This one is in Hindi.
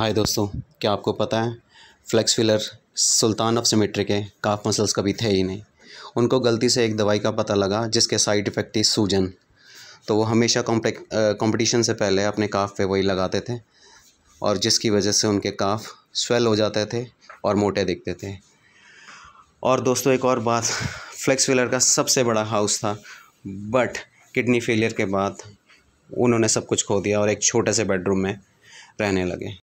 हाय दोस्तों क्या आपको पता है फ्लेक्स फिलर सुल्तान ऑफ सिमेट्री के काफ मसल्स कभी थे ही नहीं उनको गलती से एक दवाई का पता लगा जिसके साइड इफ़ेक्ट थी सूजन तो वो हमेशा कंपटीशन से पहले अपने काफ पे वही लगाते थे और जिसकी वजह से उनके काफ स्वेल हो जाते थे और मोटे दिखते थे और दोस्तों एक और बात फ्लेक्स फिलर का सबसे बड़ा हाउस था बट किडनी फेलियर के बाद उन्होंने सब कुछ खो दिया और एक छोटे से बेडरूम में रहने लगे